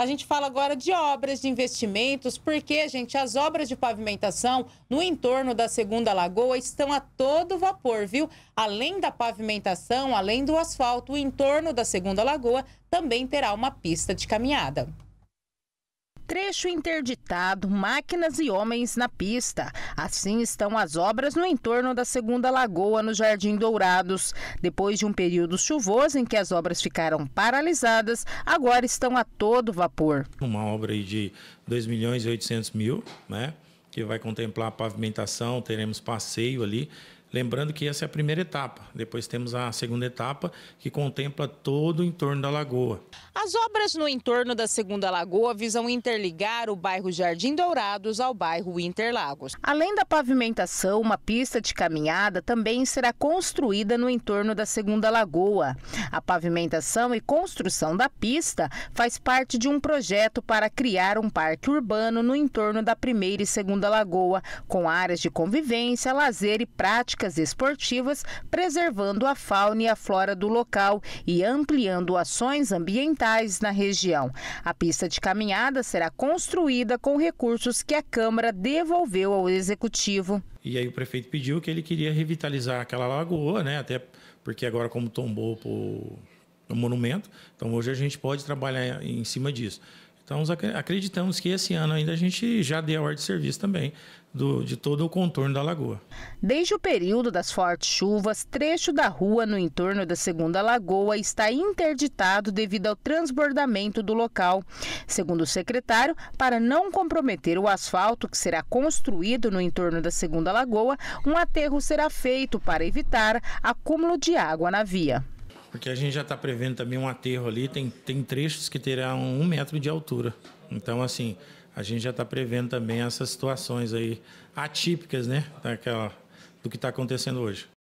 A gente fala agora de obras de investimentos, porque, gente, as obras de pavimentação no entorno da Segunda Lagoa estão a todo vapor, viu? Além da pavimentação, além do asfalto, o entorno da Segunda Lagoa também terá uma pista de caminhada. Trecho interditado, máquinas e homens na pista. Assim estão as obras no entorno da Segunda Lagoa, no Jardim Dourados. Depois de um período chuvoso em que as obras ficaram paralisadas, agora estão a todo vapor. Uma obra de 2 milhões e 800 mil, né? Que vai contemplar a pavimentação, teremos passeio ali. Lembrando que essa é a primeira etapa. Depois temos a segunda etapa, que contempla todo o entorno da lagoa. As obras no entorno da segunda lagoa visam interligar o bairro Jardim Dourados ao bairro Interlagos. Além da pavimentação, uma pista de caminhada também será construída no entorno da segunda lagoa. A pavimentação e construção da pista faz parte de um projeto para criar um parque urbano no entorno da primeira e segunda lagoa, com áreas de convivência, lazer e prática práticas esportivas, preservando a fauna e a flora do local e ampliando ações ambientais na região. A pista de caminhada será construída com recursos que a Câmara devolveu ao Executivo. E aí o prefeito pediu que ele queria revitalizar aquela lagoa, né? Até porque agora como tombou o monumento, então hoje a gente pode trabalhar em cima disso. Então, acreditamos que esse ano ainda a gente já deu a ordem de serviço também do, de todo o contorno da lagoa. Desde o período das fortes chuvas, trecho da rua no entorno da segunda lagoa está interditado devido ao transbordamento do local. Segundo o secretário, para não comprometer o asfalto que será construído no entorno da segunda lagoa, um aterro será feito para evitar acúmulo de água na via. Porque a gente já está prevendo também um aterro ali, tem, tem trechos que terão um metro de altura. Então, assim, a gente já está prevendo também essas situações aí atípicas, né? Daquela, do que está acontecendo hoje.